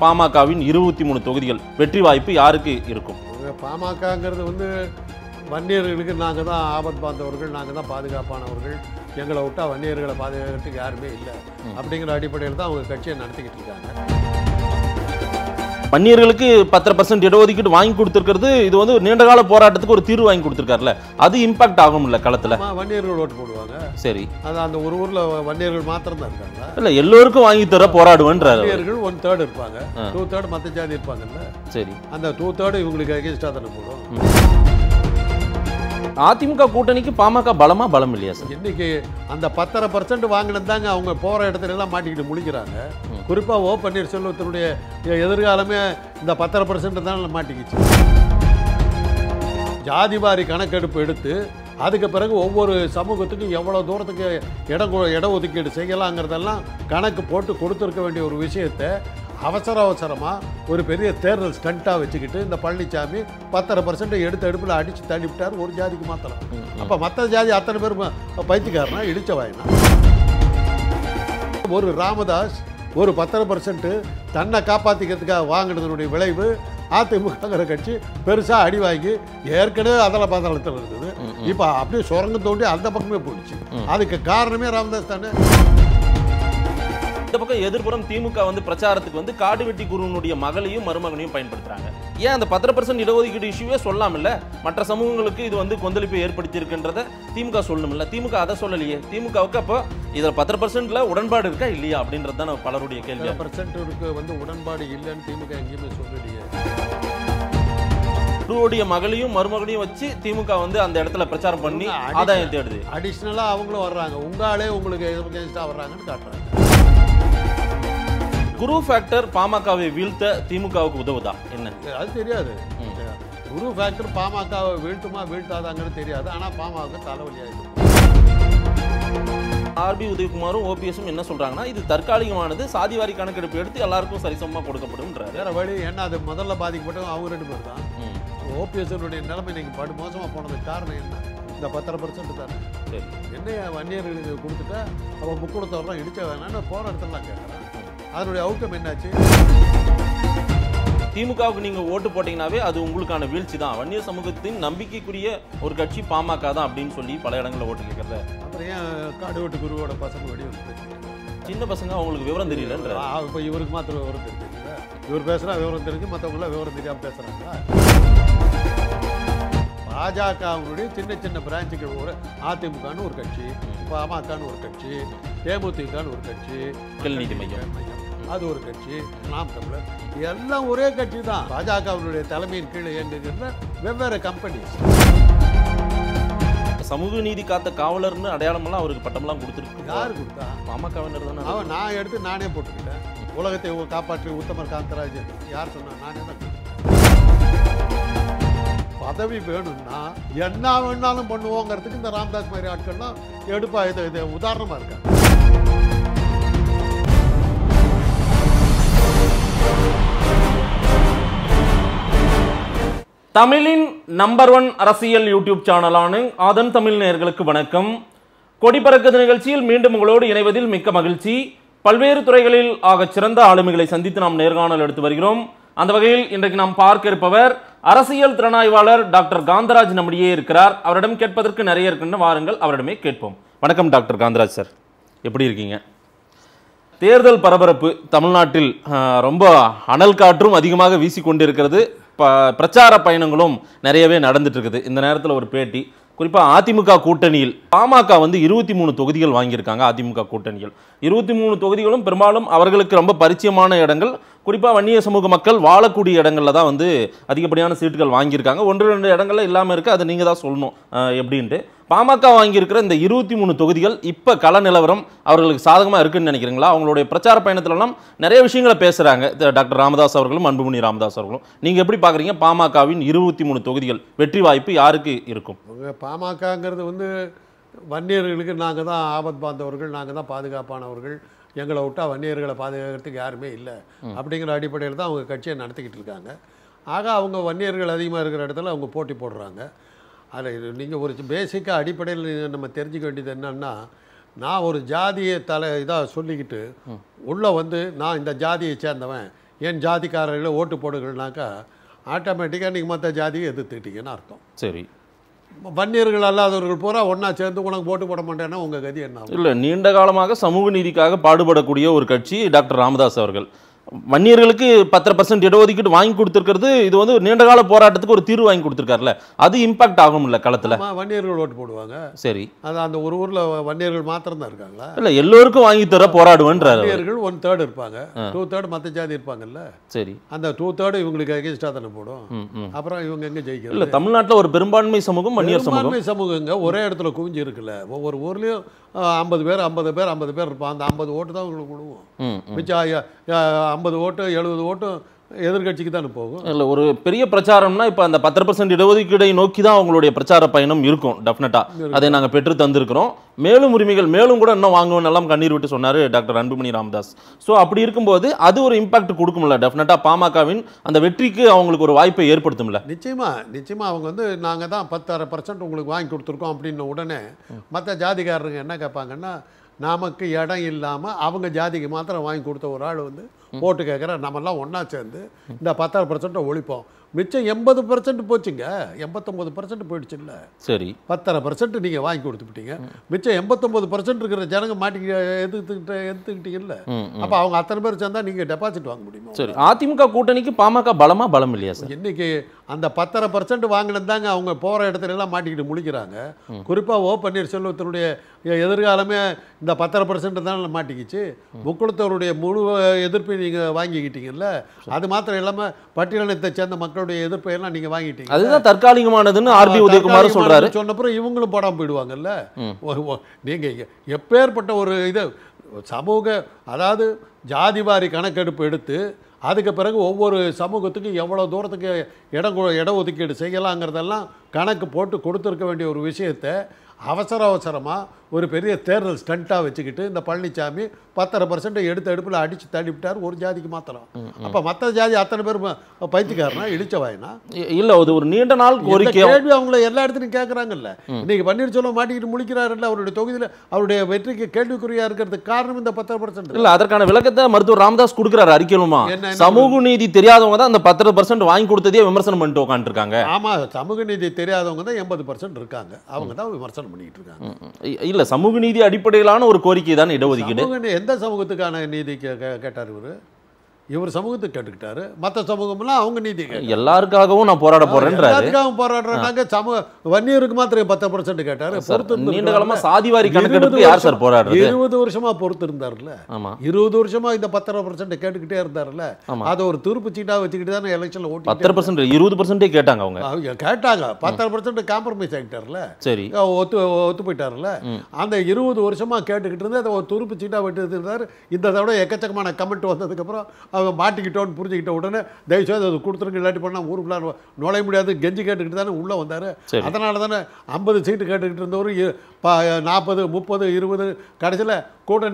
பாமகவின் இருபத்தி மூணு தொகுதிகள் வெற்றி வாய்ப்பு யாருக்கு இருக்கும் பாமகங்கிறது வந்து வன்னியர்களுக்கு நாங்கள் தான் ஆபத் பாந்தவர்கள் நாங்கள் தான் பாதுகாப்பானவர்கள் எங்களை விட்டால் வன்னியர்களை பாதுகாக்கிறதுக்கு யாருமே இல்லை அப்படிங்கிற அடிப்படையில் தான் அவங்க கட்சியை நடத்திக்கிட்டு இருக்காங்க வன்னியர்களுக்கு பத்தரை பர்சன்ட் இடஒதுக்கீடு வாங்கி கொடுத்துருக்கிறது இது வந்து நீண்ட கால போராட்டத்துக்கு ஒரு தீர்வு வாங்கி கொடுத்துருக்காருல்ல அது இம்பாக்ட் ஆகும் இல்லை களத்துல வன்னியர்கள் ஓட்டு போடுவாங்க சரி அது அந்த ஒரு ஊரில் வன்னியர்கள் மாத்திரம் தான் இருக்காங்க இல்லை எல்லோருக்கும் வாங்கி தர போராடுவேன்றாரு வன்னியர்கள் ஒன் தேர்ட் இருப்பாங்க டூ தேர்ட் மற்ற ஜாதி இருப்பாங்கல்ல சரி அந்த டூ தேர்ட் இவங்களுக்கு அகேன்ஸ்டா தானே போடுவோம் அதிமுக கூட்டணிக்கு பாமக பலமா பலம் இல்லையா சார் இன்னைக்கு அந்த பத்தரை பர்சன்ட் வாங்கினது தாங்க அவங்க போற இடத்துல எல்லாம் மாட்டிக்கிட்டு முடிக்கிறாங்க குறிப்பா ஓ பன்னீர்செல்வத்தினுடைய எதிர்காலமே இந்த பத்தரை பர்சன்ட் தான் மாட்டிக்கிச்சு ஜாதிவாரி கணக்கெடுப்பு எடுத்து அதுக்கு பிறகு ஒவ்வொரு சமூகத்துக்கும் எவ்வளோ தூரத்துக்கு இடம் இட ஒதுக்கீடு செய்யலாங்கிறதெல்லாம் கணக்கு போட்டு கொடுத்துருக்க வேண்டிய ஒரு விஷயத்தை அவசர அவசரமாக ஒரு பெரிய தேர்தல் ஸ்டண்ட்டாக வச்சுக்கிட்டு இந்த பழனிசாமி பத்தரை பர்சன்ட் எடுத்த எடுப்பில் அடித்து தள்ளிவிட்டார் ஒரு ஜாதிக்கு மாத்திரம் அப்போ மற்ற ஜாதி அத்தனை பேர் பைத்தியக்காரனா இடித்த வாயினா ஒரு ராமதாஸ் ஒரு பத்தரை பர்சன்ட்டு தன்னை காப்பாற்றிக்கிறதுக்காக வாங்கினதனுடைய விளைவு அதிமுகங்கிற கட்சி பெருசாக அடி வாங்கி ஏற்கனவே அதில் பாதாளத்தில் இருந்தது இப்போ அப்படியே சுரங்க தோண்டி அந்த பக்கமே போயிடுச்சு அதுக்கு காரணமே ராமதாஸ் தானே இந்த பக்கம் எதிர்புறம் திமுக வந்து பிரச்சாரத்துக்கு வந்து காடுவெட்டி வெட்டி குருவனுடைய மகளையும் மருமகனையும் பயன்படுத்துறாங்க ஏன் அந்த பத்திர பர்சன்ட் இடஒதுக்கீடு இஷ்யூவே சொல்லாமல்ல மற்ற சமூகங்களுக்கு இது வந்து கொந்தளிப்பை ஏற்படுத்தியிருக்குன்றத திமுக சொல்லணும்ல திமுக அதை சொல்லலையே திமுகவுக்கு அப்போ இதில் பத்து பர்சன்ட்ல உடன்பாடு இருக்கா இல்லையா அப்படின்றது தான் பலருடைய கேள்வி பர்சன்ட் வந்து உடன்பாடு இல்லைன்னு திமுக எங்கேயுமே சொல்லலையே குருவுடைய மகளையும் மருமகனையும் வச்சு திமுக வந்து அந்த இடத்துல பிரச்சாரம் பண்ணி ஆதாயம் தேடுது அடிஷ்னலா அவங்களும் வர்றாங்க உங்களாலே உங்களுக்கு எதிர்ப்பு வர்றாங்கன்னு காட்டுறாங்க குரு ஃபேக்டர் பாமகவை வீழ்த்த திமுகவுக்கு உதவுதா என்ன அது தெரியாது குரு ஃபேக்டர் பாமகவை வீழ்த்துமா வீழ்த்தாதாங்கன்னு தெரியாது ஆனால் பாமகவுக்கு தலைவலியாயிடும் ஆர்பி உதயகுமாரும் ஓபிஎஸும் என்ன சொல்றாங்கன்னா இது தற்காலிகமானது சாதிவாரி கணக்கெடுப்பு எடுத்து எல்லாருக்கும் சரிசமமாக கொடுக்கப்படும் வேற வழி என்ன அது முதல்ல பாதிக்கப்பட்டது அவங்க ரெண்டு பேர் தான் ஓபிஎஸ்னுடைய நிலைமை இன்னைக்கு படு மோசமாக போனதுக்கு காரணம் என்ன இந்த பத்தரை பர்சன்ட் தானே என்ன வன்னியர்களுக்கு கொடுத்துட்டா அவன் தவிர இடிச்ச வேணான்னு போகிற இடத்துலலாம் அதனுடைய அவுட்கம் என்னாச்சு திமுகவுக்கு நீங்க ஓட்டு போட்டீங்கன்னாவே அது உங்களுக்கான வீழ்ச்சி தான் வன்னிய சமூகத்தின் நம்பிக்கைக்குரிய ஒரு கட்சி பாமக தான் அப்படின்னு சொல்லி பல இடங்களில் ஓட்டு கேட்கறத அப்புறம் ஏன் காடு ஓட்டு குருவோட பசங்க வெடி சின்ன பசங்க அவங்களுக்கு விவரம் தெரியல இப்போ இவருக்கு மாத்திரம் விவரம் தெரிஞ்சு இவர் பேசுறா விவரம் தெரிஞ்சு மற்றவங்கள விவரம் தெரியாமல் பேசுறாங்களா பாஜக அவங்களுடைய சின்ன சின்ன பிரான்ச்சுக்கு ஒரு அதிமுகன்னு ஒரு கட்சி பாமகன்னு ஒரு கட்சி தேமுதிகன்னு ஒரு கட்சி நீதி மையம் மையம் அது ஒரு கட்சி நாம் தமிழர் எல்லாம் ஒரே கட்சி தான் பாஜகவினுடைய தலைமையின் கீழே இயங்குகிற வெவ்வேறு கம்பெனிஸ் சமூக நீதி காத்த காவலர்னு அடையாளமெல்லாம் அவருக்கு பட்டமெல்லாம் கொடுத்துருக்கு யார் கொடுத்தா பாமகவினர் தானே அவன் நான் எடுத்து நானே போட்டுக்கிட்டேன் உலகத்தை காப்பாற்றி உத்தமர் காந்தராஜன் யார் சொன்னா நானே தான் பதவி வேணும்னா என்ன வேணாலும் பண்ணுவோங்கிறதுக்கு இந்த ராம்தாஸ் மாதிரி ஆட்கள்லாம் எடுப்பா இது உதாரணமாக இருக்காங்க தமிழின் நம்பர் ஒன் அரசியல் யூடியூப் சேனலான ஆதன் தமிழ் நேர்களுக்கு வணக்கம் கொடி நிகழ்ச்சியில் மீண்டும் உங்களோடு இணைவதில் மிக்க மகிழ்ச்சி பல்வேறு துறைகளில் ஆக சிறந்த ஆளுமைகளை சந்தித்து நாம் நேர்காணல் எடுத்து வருகிறோம் அந்த வகையில் இன்றைக்கு நாம் பார்க்க இருப்பவர் அரசியல் திறனாய்வாளர் டாக்டர் காந்தராஜ் நம்மிடையே இருக்கிறார் அவரிடம் கேட்பதற்கு நிறைய இருக்குன்னு வாருங்கள் அவரிடமே கேட்போம் வணக்கம் டாக்டர் காந்தராஜ் சார் எப்படி இருக்கீங்க தேர்தல் பரபரப்பு தமிழ்நாட்டில் ரொம்ப அனல் காற்றும் அதிகமாக வீசிக்கொண்டிருக்கிறது ப பிரச்சார பயணங்களும் நிறையவே நடந்துட்டு இருக்குது இந்த நேரத்தில் ஒரு பேட்டி குறிப்பாக அதிமுக கூட்டணியில் பாமக வந்து இருபத்தி மூணு தொகுதிகள் வாங்கியிருக்காங்க அதிமுக கூட்டணியில் இருபத்தி மூணு தொகுதிகளும் பெரும்பாலும் அவர்களுக்கு ரொம்ப பரிச்சயமான இடங்கள் குறிப்பாக வன்னிய சமூக மக்கள் வாழக்கூடிய இடங்களில் தான் வந்து அதிகப்படியான சீட்டுகள் வாங்கியிருக்காங்க ஒன்று ரெண்டு இடங்கள்ல இல்லாமல் இருக்குது அதை நீங்கள் தான் சொல்லணும் எப்படின்ட்டு பாமக வாங்கியிருக்கிற இந்த இருபத்தி மூணு தொகுதிகள் இப்போ கள நிலவரம் அவர்களுக்கு சாதகமாக இருக்குன்னு நினைக்கிறீங்களா அவங்களுடைய பிரச்சார பயணத்திலலாம் நிறைய விஷயங்களை பேசுகிறாங்க டாக்டர் ராமதாஸ் அவர்களும் அன்புமணி ராமதாஸ் அவர்களும் நீங்கள் எப்படி பார்க்குறீங்க பாமகவின் இருபத்தி மூணு தொகுதிகள் வெற்றி வாய்ப்பு யாருக்கு இருக்கும் பாமகங்கிறது வந்து வன்னியர்களுக்கு நாங்கள் தான் ஆபத் பார்த்தவர்கள் நாங்கள் தான் பாதுகாப்பானவர்கள் எங்களை விட்டால் வன்னியர்களை பாதுகாக்கிறதுக்கு யாருமே இல்லை அப்படிங்கிற அடிப்படையில் தான் அவங்க கட்சியை நடத்திக்கிட்டு இருக்காங்க ஆக அவங்க வன்னியர்கள் அதிகமாக இருக்கிற இடத்துல அவங்க போட்டி போடுறாங்க அதில் நீங்கள் ஒரு பேசிக்காக அடிப்படையில் நம்ம தெரிஞ்சுக்க வேண்டியது என்னென்னா நான் ஒரு ஜாதியை தலை இதாக சொல்லிக்கிட்டு உள்ளே வந்து நான் இந்த ஜாதியை சேர்ந்தவன் என் ஜாதிக்காரர்களை ஓட்டு போடுங்கள்னாக்கா ஆட்டோமேட்டிக்காக நீங்கள் மற்ற ஜாதியை எதிர்த்துக்கிட்டீங்கன்னு அர்த்தம் சரி வன்னியர்கள் அல்லாதவர்கள் பூரா ஒன்றா சேர்ந்து உனக்கு போட்டு போட மாட்டேன்னா உங்கள் கதி என்ன இல்லை நீண்ட காலமாக சமூக நீதிக்காக பாடுபடக்கூடிய ஒரு கட்சி டாக்டர் ராமதாஸ் அவர்கள் வன்னியர்களுக்கு பத்தரை பர்சன்ட் இடஒதுக்கீடு வாங்கி கொடுத்துருக்கிறது இது வந்து நீண்டகால போராட்டத்துக்கு ஒரு தீர்வு வாங்கி கொடுத்துருக்காருல்ல அது இம்பாக்ட் ஆகும் இல்லை களத்தில் வன்னியர்கள் ஓட்டு போடுவாங்க சரி அது அந்த ஒரு ஊரில் வன்னியர்கள் மாத்திரம் தான் இருக்காங்களா இல்லை எல்லோருக்கும் வாங்கி தர போராடுவேன்றாரு வன்னியர்கள் ஒன் தேர்ட் இருப்பாங்க டூ தேர்டு மற்ற ஜாதி இருப்பாங்கல்ல சரி அந்த டூ தேர்டு இவங்களுக்கு அகேன்ஸ்டாக தானே போடும் அப்புறம் இவங்க எங்கே ஜெயிக்கிறது இல்லை தமிழ்நாட்டில் ஒரு பெரும்பான்மை சமூகம் வன்னியர் சமூகம் சமூகங்க ஒரே இடத்துல குவிஞ்சு இருக்குல்ல ஒவ்வொரு ஊர்லேயும் ஐம்பது பேர் ஐம்பது பேர் ஐம்பது பேர் இருப்பான் அந்த ஐம்பது ஓட்டு தான் உங்களுக்கு கொடுவோம் மிச்சம் ஐம்பது ஓட்டு எழுபது ஓட்டும் எதிர்கட்சிக்கு தானே போகும் இல்லை ஒரு பெரிய பிரச்சாரம்னா இப்போ அந்த பத்து பர்சன்ட் இடஒதுக்கீடை நோக்கி தான் அவங்களுடைய பிரச்சார பயணம் இருக்கும் டெஃபினட்டாக அதை நாங்கள் பெற்று தந்திருக்கிறோம் மேலும் உரிமைகள் மேலும் கூட இன்னும் வாங்குவோம் எல்லாம் கண்ணீர் விட்டு சொன்னார் டாக்டர் அன்புமணி ராமதாஸ் ஸோ அப்படி இருக்கும்போது அது ஒரு இம்பாக்ட் கொடுக்கும்ல டெஃபினட்டாக பாமகவின் அந்த வெற்றிக்கு அவங்களுக்கு ஒரு வாய்ப்பை ஏற்படுத்தும்ல நிச்சயமாக நிச்சயமாக அவங்க வந்து நாங்கள் தான் பத்து அரை பர்சன்ட் உங்களுக்கு வாங்கி கொடுத்துருக்கோம் அப்படின்ன உடனே மற்ற ஜாதிகாரங்க என்ன கேட்பாங்கன்னா நமக்கு இடம் இல்லாமல் அவங்க ஜாதிக்கு மாத்திரம் வாங்கி கொடுத்த ஒரு ஆள் வந்து ஓட்டு கேட்குற நம்மெல்லாம் ஒன்றா சேர்ந்து இந்த பத்தாறு பர்சன்ட்டை ஒழிப்போம் மிச்சம் எண்பது பர்சன்ட் போச்சுங்க எண்பத்தொம்பது பர்சன்ட் போயிடுச்சு இல்லை சரி பத்தரை பர்சன்ட் நீங்கள் வாங்கி கொடுத்துப்பிட்டீங்க மிச்சம் எண்பத்தொம்பது பர்சன்ட் இருக்கிற ஜனங்க எடுத்துக்கிட்டு எடுத்துக்கிட்டீங்க இல்லை அப்போ அவங்க அத்தனை பேர் சேர்ந்தால் நீங்கள் டெபாசிட் வாங்க முடியுமா சரி அதிமுக கூட்டணிக்கு பாமக பலமாக பலம் இல்லையா சார் இன்றைக்கி அந்த பத்தரை பர்சன்ட் வாங்கினது தாங்க அவங்க போகிற இடத்துல எல்லாம் மாட்டிக்கிட்டு முழிக்கிறாங்க குறிப்பாக ஓ பன்னீர்செல்வத்தினுடைய எதிர்காலமே இந்த பத்தரை பர்சன்ட் தானே மாட்டிக்கிச்சு முக்குளத்தவருடைய முழு எதிர்ப்பை நீங்கள் வாங்கிக்கிட்டீங்கல்ல அது மாத்திரம் இல்லாமல் பட்டியலினத்தை சேர்ந்த மக்களுடைய எதிர்ப்பை எல்லாம் நீங்கள் வாங்கிட்டீங்க அதுதான் தற்காலிகமானதுன்னு ஆர்பி உதயகுமார் சொல்கிறாரு சொன்னப்புறம் இவங்களும் போடாமல் போயிடுவாங்கல்ல நீங்கள் எப்பேற்பட்ட ஒரு இது சமூக அதாவது ஜாதிவாரி கணக்கெடுப்பு எடுத்து அதுக்கு பிறகு ஒவ்வொரு சமூகத்துக்கும் எவ்வளோ தூரத்துக்கு இடம் இட ஒதுக்கீடு செய்யலாங்கிறதெல்லாம் கணக்கு போட்டு கொடுத்துருக்க வேண்டிய ஒரு விஷயத்தை அவசர அவசரமாக ஒரு பெரிய தேர்தல் ஸ்டண்ட்டாக வச்சுக்கிட்டு இந்த பழனிசாமி பத்தரை பர்சன்ட் எடுத்த அடுப்பில் அடித்து தள்ளிவிட்டார் ஒரு ஜாதிக்கு மாத்திரம் அப்போ மற்ற ஜாதி அத்தனை பேர் பைத்திக்காரனா இழிச்சவாயினா இல்லை அது ஒரு நீண்ட நாள் கோரிக்கை கேள்வி அவங்கள எல்லா இடத்துலையும் கேட்குறாங்கல்ல பன்னீர் பன்னீர்செல்வம் மாட்டிக்கிட்டு முழிக்கிறாருல்ல அவருடைய தொகுதியில் அவருடைய வெற்றிக்கு கேள்விக்குறியாக இருக்கிறதுக்கு காரணம் இந்த பத்தரை பர்சன்ட் இல்லை அதற்கான விளக்கத்தை மருத்துவர் ராமதாஸ் கொடுக்குறாரு அறிக்கணுமா சமூக நீதி தெரியாதவங்க தான் அந்த பத்தரை பர்சன்ட் வாங்கி கொடுத்ததே விமர்சனம் பண்ணிட்டு உட்காந்துருக்காங்க ஆமாம் சமூக நீதி தெரியாதவங்க தான் எண்பது பர்சன்ட் இருக்காங்க அவங்க தான் விமர்சனம் பண்ணிட்டு இருக்காங்க இல்லை சமூக நீதி அடிப்படையிலான ஒரு கோரிக்கை தான் இடஒதுக்கீடு எந்த சமூகத்துக்கான நீதி கேட்டார் இவர் இவர் சமூகத்தை கேட்டுக்கிட்டாரு மற்ற சமூகம்லாம் அவங்க நீதி எல்லாருக்காகவும் நான் போராட போறேன் எல்லாருக்காகவும் போராடுறாங்க சமூக வன்னியருக்கு மாத்திரம் பத்து பர்சன்ட் கேட்டாரு பொறுத்து நீண்ட காலமா சாதிவாரி கணக்கெடுப்பு யார் சார் போராடுறது இருபது வருஷமா பொறுத்து இருந்தாருல்ல இருபது வருஷமா இந்த பத்தரை பர்சன்ட் கேட்டுக்கிட்டே இருந்தாருல்ல அதை ஒரு துருப்பு சீட்டா வச்சுக்கிட்டு தானே எலெக்ஷன்ல ஓட்டு பத்தரை பர்சன்ட் இருபது பர்சன்டே கேட்டாங்க அவங்க கேட்டாங்க பத்தரை பர்சன்ட் காம்ப்ரமைஸ் ஆகிட்டாருல சரி ஒத்து ஒத்து போயிட்டாருல அந்த இருபது வருஷமா கேட்டுக்கிட்டு இருந்து அதை ஒரு துருப்பு சீட்டா வெட்டு இருந்தாரு இந்த தடவை எக்கச்சக்கமான கமெண்ட் வந்ததுக்கு அப்புறம் அவங்க மாட்டிக்கிட்டோன்னு புரிஞ்சுக்கிட்ட உடனே தயவுசெய்து அது கொடுத்துருங்க இல்லாட்டி பண்ணால் ஊருக்குள்ள நுழைய முடியாது கெஞ்சி கேட்டுக்கிட்டு தானே உள்ளே வந்தார் அதனால தானே ஐம்பது சீட்டு கேட்டுக்கிட்டு இருந்தவர் நாற்பது முப்பது இருபது கடைசியில்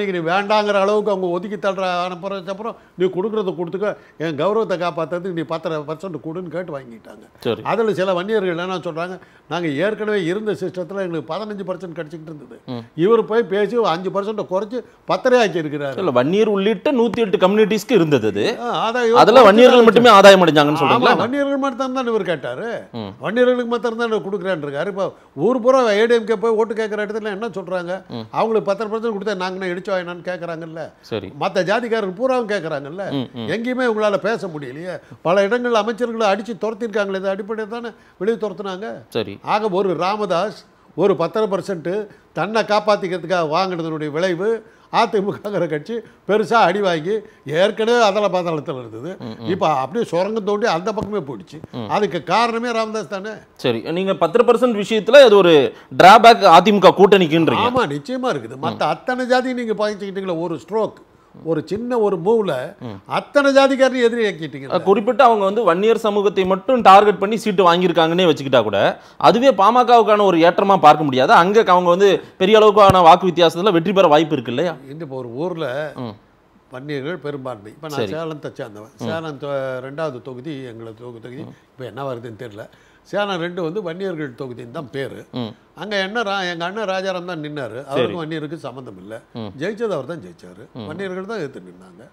நீங்கள் நீ வேண்டாங்கிற அளவுக்கு அவங்க ஒதுக்கி தள்ளுற அனுப்புறதுக்கப்புறம் நீ கொடுக்குறத கொடுத்துக்க என் கௌரவத்தை காப்பாற்றுறதுக்கு நீ பத்தரை பர்சன்ட் கொடுன்னு கேட்டு வாங்கிட்டாங்க அதில் சில வன்னியர்கள் என்ன சொல்கிறாங்க நாங்கள் ஏற்கனவே இருந்த சிஸ்டத்தில் எங்களுக்கு பதினஞ்சு பர்சன்ட் கிடச்சிக்கிட்டு இருந்தது இவர் போய் பேசி அஞ்சு பர்சன்ட்டை குறைச்சி பத்தரை ஆக்கி இருக்கிறார் இல்லை வன்னியர் உள்ளிட்ட நூற்றி எட்டு கம்யூனிட்டிஸ்க்கு இருந்தது இருந்தது அதில் வன்னியர்கள் மட்டுமே ஆதாயம் அடைஞ்சாங்கன்னு சொல்லுவாங்க வன்னியர்கள் மட்டும் தான் இவர் கேட்டார் வன்னியர்களுக்கு மாத்திரம் தான் கொடுக்குறேன்னு இருக்காரு இப்போ ஊர் பூரா ஏடிஎம்கே போய் ஓட்டு கேட்குற இடத்துல என்ன சொல்கிறாங்க அவங்களுக்கு பத்தரை பர்சன்ட் கொடுத்தா நாங்கள் இடிச்சோ என்னன்னு கேட்குறாங்கல்ல சரி மற்ற ஜாதிக்காரர்கள் பூராவும் கேட்குறாங்கல்ல எங்கேயுமே உங்களால் பேச முடியலையே பல இடங்களில் அமைச்சர்களை அடித்து துரத்திருக்காங்களே இது அடிப்படையில் தானே வெளியே துரத்துனாங்க சரி ஆக ஒரு ராமதாஸ் ஒரு பத்தரை பர்சன்ட்டு தன்னை காப்பாற்றிக்கிறதுக்காக வாங்கினதனுடைய விளைவு அதிமுகங்கிற கட்சி பெருசாக அடி வாங்கி ஏற்கனவே அதள பதளத்தில் இருந்தது இப்போ அப்படியே சுரங்கம் தோண்டி அந்த பக்கமே போயிடுச்சு அதுக்கு காரணமே ராமதாஸ் தானே சரி நீங்கள் பத்து பர்சன்ட் விஷயத்தில் அது ஒரு டிராபேக் அதிமுக கூட்டணிக்குன்றீங்க ஆமாம் நிச்சயமாக இருக்குது மற்ற அத்தனை ஜாதி நீங்கள் பாய்ச்சிக்கிட்டீங்களா ஒரு ஸ்ட்ரோக் ஒரு சின்ன ஒரு மூவ்ல அத்தனை ஜாதிகாரி எதிரி ஆக்கிட்டீங்க குறிப்பிட்ட அவங்க வந்து வன்னியர் சமூகத்தை மட்டும் டார்கெட் பண்ணி சீட்டு வாங்கியிருக்காங்கன்னே வச்சுக்கிட்டா கூட அதுவே பாமகவுக்கான ஒரு ஏற்றமா பார்க்க முடியாது அங்க அவங்க வந்து பெரிய அளவுக்கான வாக்கு வித்தியாசத்துல வெற்றி பெற வாய்ப்பு இருக்கு இல்லையா இந்த ஒரு ஊர்ல வன்னியர்கள் பெரும்பான்மை இப்போ நான் சேலம் தச்சாந்தவன் சேலம் ரெண்டாவது தொகுதி எங்களது தொகுதி இப்போ என்ன வருதுன்னு தெரியல சேலம் ரெண்டு வந்து வன்னியர்கள் தொகுதின்னு தான் பேர் அங்கே என்ன ரா எங்கள் அண்ணன் ராஜாராம் தான் நின்னார் அவருக்கும் வன்னியருக்கு சம்மந்தம் இல்லை ஜெயிச்சது அவர் தான் ஜெயித்தார் வன்னியர்கள் தான் எதிர்த்து நின்னாங்க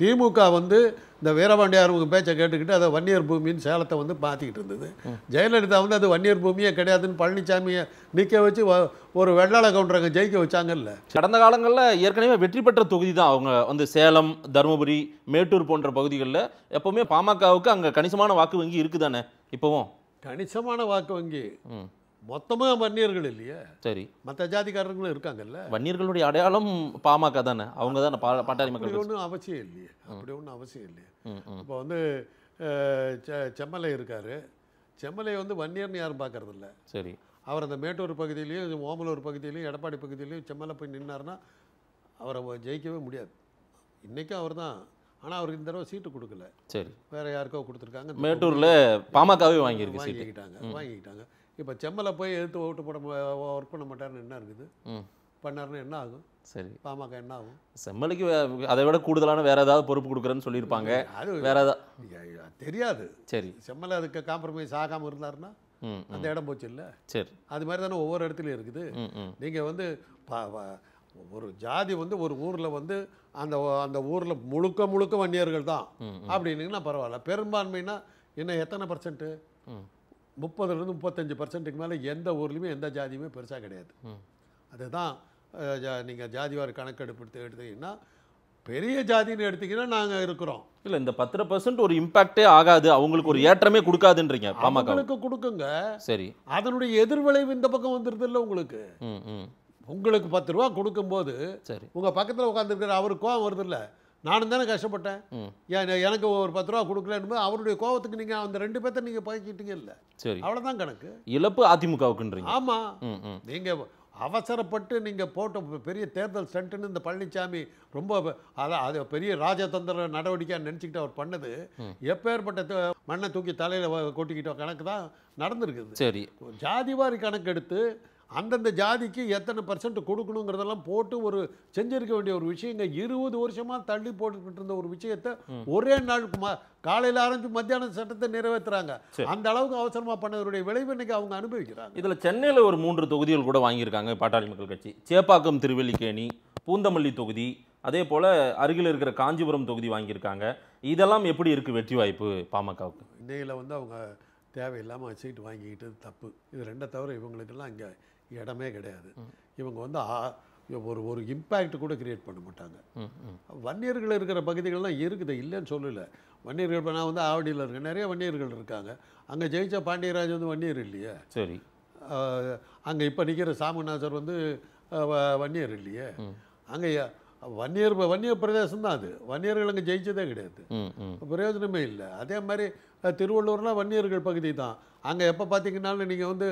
திமுக வந்து இந்த வீரபாண்டியார் பேச்சை கேட்டுக்கிட்டு அதை வன்னியர் பூமின்னு சேலத்தை வந்து பார்த்துக்கிட்டு இருந்தது ஜெயலலிதா வந்து அது வன்னியர் பூமியே கிடையாதுன்னு பழனிசாமியை நிற்க வச்சு ஒரு வெள்ளாள கவுண்டரங்க ஜெயிக்க வச்சாங்கல்ல கடந்த காலங்களில் ஏற்கனவே வெற்றி பெற்ற தொகுதி தான் அவங்க வந்து சேலம் தருமபுரி மேட்டூர் போன்ற பகுதிகளில் எப்போவுமே பாமகவுக்கு அங்கே கணிசமான வாக்கு வங்கி இருக்குதானே இப்போவும் கணிசமான வாக்கு வங்கி மொத்தமாக வன்னியர்கள் இல்லையே சரி மற்ற ஜாதிக்காரர்களும் இருக்காங்கல்ல வன்னியர்களுடைய அடையாளம் பாமக தானே அவங்க தானே பா மக்கள் ஒன்றும் அவசியம் இல்லையே அப்படி ஒன்றும் அவசியம் இல்லையே இப்போ வந்து செம்மலை இருக்கார் செம்மலை வந்து வன்னியர்னு யாரும் பார்க்கறதில்ல சரி அவர் அந்த மேட்டூர் பகுதியிலையும் ஓமலூர் பகுதியிலையும் எடப்பாடி பகுதியிலையும் செம்மலை போய் நின்னார்னா அவரை ஜெயிக்கவே முடியாது இன்றைக்கும் அவர் தான் ஆனால் அவருக்கு இந்த தடவை சீட்டு கொடுக்கல சரி வேறு யாருக்கோ கொடுத்துருக்காங்க மேட்டூரில் பாமகவே வாங்கியிருக்கு வாங்கிக்கிட்டாங்க வாங்கிக்கிட்டாங்க இப்போ செம்மலை போய் எடுத்து ஓட்டு போட ஒர்க் பண்ண மாட்டார்னு என்ன இருக்குது பண்ணார்னா என்ன ஆகும் சரி பாமக என்ன ஆகும் செம்மலைக்கு அதை விட கூடுதலான வேற ஏதாவது பொறுப்பு கொடுக்குறேன்னு சொல்லியிருப்பாங்க அது வேற ஏதாவது தெரியாது சரி செம்மலை அதுக்கு காம்ப்ரமைஸ் ஆகாமல் இருந்தாருன்னா அந்த இடம் போச்சு இல்லை சரி அது மாதிரி தானே ஒவ்வொரு இடத்துலையும் இருக்குது நீங்கள் வந்து ஒரு ஜாதி வந்து ஒரு ஊரில் வந்து அந்த அந்த ஊரில் முழுக்க முழுக்க வன்னியர்கள் தான் அப்படின்னீங்கன்னா பரவாயில்ல பெரும்பான்மைனா இன்னும் எத்தனை பர்சன்ட்டு முப்பதுலேருந்து முப்பத்தஞ்சு பர்சன்ட்டுக்கு மேலே எந்த ஊர்லேயுமே எந்த ஜாதியுமே பெருசாக கிடையாது அதுதான் ஜா நீங்கள் ஜாதிவார் கணக்கெடுப்பு எடுத்து எடுத்தீங்கன்னா பெரிய ஜாதின்னு எடுத்தீங்கன்னா நாங்கள் இருக்கிறோம் இல்லை இந்த பத்து பர்சன்ட் ஒரு இம்பாக்டே ஆகாது அவங்களுக்கு ஒரு ஏற்றமே கொடுக்காதுன்றீங்க அவங்களுக்கு கொடுக்குங்க சரி அதனுடைய எதிர்விளைவு இந்த பக்கம் வந்துருது இல்லை உங்களுக்கு உங்களுக்கு பத்து ரூபா கொடுக்கும்போது சரி உங்கள் பக்கத்தில் உட்காந்துருக்கிற அவருக்கு வருது இல்லை நானும் தானே கஷ்டப்பட்டேன் எனக்கு ஒரு பத்து ரூபா கொடுக்கலன்னு அவருடைய கோபத்துக்கு நீங்கள் அந்த ரெண்டு பேர்த்த நீங்கள் பகிக்கிட்டீங்க இல்லை சரி அவ்வளோதான் கணக்கு இழப்பு அதிமுகவுக்குன்றீங்க ஆமா நீங்கள் அவசரப்பட்டு நீங்கள் போட்ட பெரிய தேர்தல் சென்ட்னு இந்த பழனிசாமி ரொம்ப அதான் அது பெரிய ராஜதந்திர நடவடிக்கையாக நினச்சிக்கிட்டு அவர் பண்ணது எப்பேற்பட்ட மண்ணை தூக்கி தலையில் கொட்டிக்கிட்ட கணக்கு தான் நடந்திருக்குது சரி ஜாதிவாரி கணக்கு எடுத்து அந்தந்த ஜாதிக்கு எத்தனை பர்சன்ட் கொடுக்கணுங்கிறதெல்லாம் போட்டு ஒரு செஞ்சிருக்க வேண்டிய ஒரு விஷயங்க இருபது வருஷமாக தள்ளி போட்டுக்கிட்டு இருந்த ஒரு விஷயத்தை ஒரே நாளுக்கு காலையில் ஆரம்பிச்சு மத்தியானம் சட்டத்தை நிறைவேற்றுறாங்க அந்த அளவுக்கு அவசரமாக பண்ணதனுடைய விளைவு இன்றைக்கி அவங்க அனுபவிக்கிறாங்க இதில் சென்னையில் ஒரு மூன்று தொகுதிகள் கூட வாங்கியிருக்காங்க பாட்டாளி மக்கள் கட்சி சேப்பாக்கம் திருவல்லிக்கேணி பூந்தமல்லி தொகுதி அதே போல் அருகில் இருக்கிற காஞ்சிபுரம் தொகுதி வாங்கியிருக்காங்க இதெல்லாம் எப்படி இருக்குது வெற்றி வாய்ப்பு பாமகவுக்கு இன்றையில் வந்து அவங்க தேவையில்லாமல் சீட்டு வாங்கிக்கிட்டு தப்பு இது ரெண்டை தவிர இவங்களுக்கெல்லாம் இங்கே இடமே கிடையாது இவங்க வந்து ஒரு ஒரு இம்பேக்ட் கூட கிரியேட் பண்ண மாட்டாங்க வன்னியர்கள் இருக்கிற பகுதிகள்லாம் இருக்குது இல்லைன்னு சொல்லலை வன்னியர்கள் இப்போ நான் வந்து ஆவடியில் இருக்கேன் நிறைய வன்னியர்கள் இருக்காங்க அங்கே ஜெயிச்ச பாண்டியராஜ் வந்து வன்னியர் இல்லையே சரி அங்கே இப்போ நிற்கிற சாமுநாதர் வந்து வன்னியர் இல்லையே அங்கே வன்னியர் வன்னிய பிரதேசம் தான் அது வன்னியர்கள் அங்கே ஜெயிச்சதே கிடையாது பிரயோஜனமே இல்லை அதே மாதிரி திருவள்ளூர்லாம் வன்னியர்கள் பகுதி தான் அங்கே எப்போ பார்த்தீங்கன்னாலும் நீங்கள் வந்து